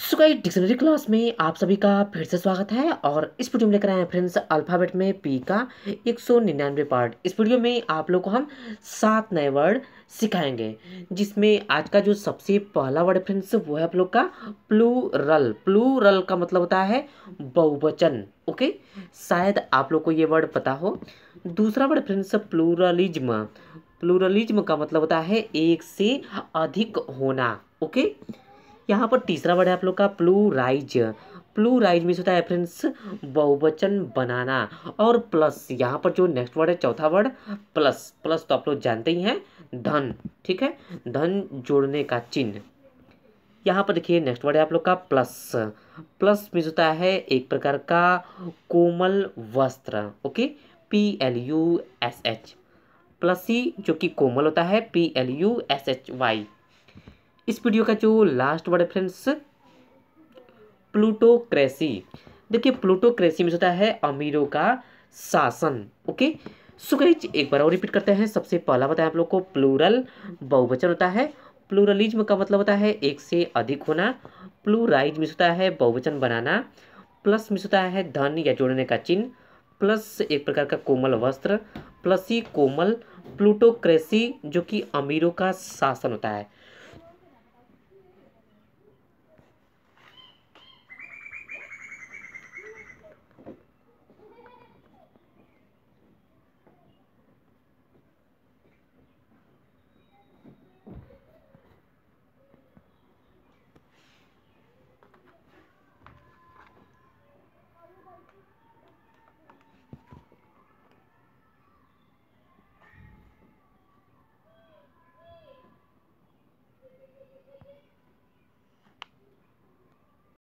सो dictionary class में आप सभी का फिर से स्वागत है और इस वीडियो में लेकर आए हैं फ्रेंड्स अल्फ़ाबेट में पी का एक सौ निन्यानवे पार्ट इस वीडियो में आप लोग को हम सात नए वर्ड सिखाएंगे जिसमें आज का जो सबसे पहला वर्ड फ्रेंड्स वो है आप लोग का प्लूरल प्लूरल का मतलब होता है बहुवचन ओके शायद आप लोग को ये वर्ड पता हो दूसरा वर्ड फ्रेंड्स प्लूरलिज्म प्लूरलिज्म का मतलब होता है एक से अधिक होना ओके okay? यहाँ पर तीसरा वर्ड है आप लोग का प्लूराइज प्लूराइज मीन्स होता है फ्रेंड्स बहुवचन बनाना और प्लस यहाँ पर जो नेक्स्ट वर्ड है चौथा वर्ड प्लस प्लस तो आप लोग जानते ही हैं धन ठीक है धन जोड़ने का चिन्ह यहाँ पर देखिए नेक्स्ट वर्ड है आप लोग का प्लस प्लस मीन्स होता है एक प्रकार का कोमल वस्त्र okay P L U S H plus ही जो कि कोमल होता है P L U S H Y इस वीडियो का जो लास्ट वर्ड है फ्रेंड्स प्लूटोक्रेसी देखिए प्लूटोक्रेसी में होता है अमीरों का शासन ओके सो एक बार और रिपीट करते हैं सबसे पहला बताया आप लोग को प्लूरल बहुवचन होता है प्लूरलिज्म का मतलब होता है एक से अधिक होना प्लूराइज मिस होता है बहुवचन बनाना प्लस मिस होता है धन या जोड़ने का चिन्ह प्लस एक प्रकार का कोमल वस्त्र प्लस ही कोमल प्लूटोक्रेसी जो कि अमीरों का शासन होता है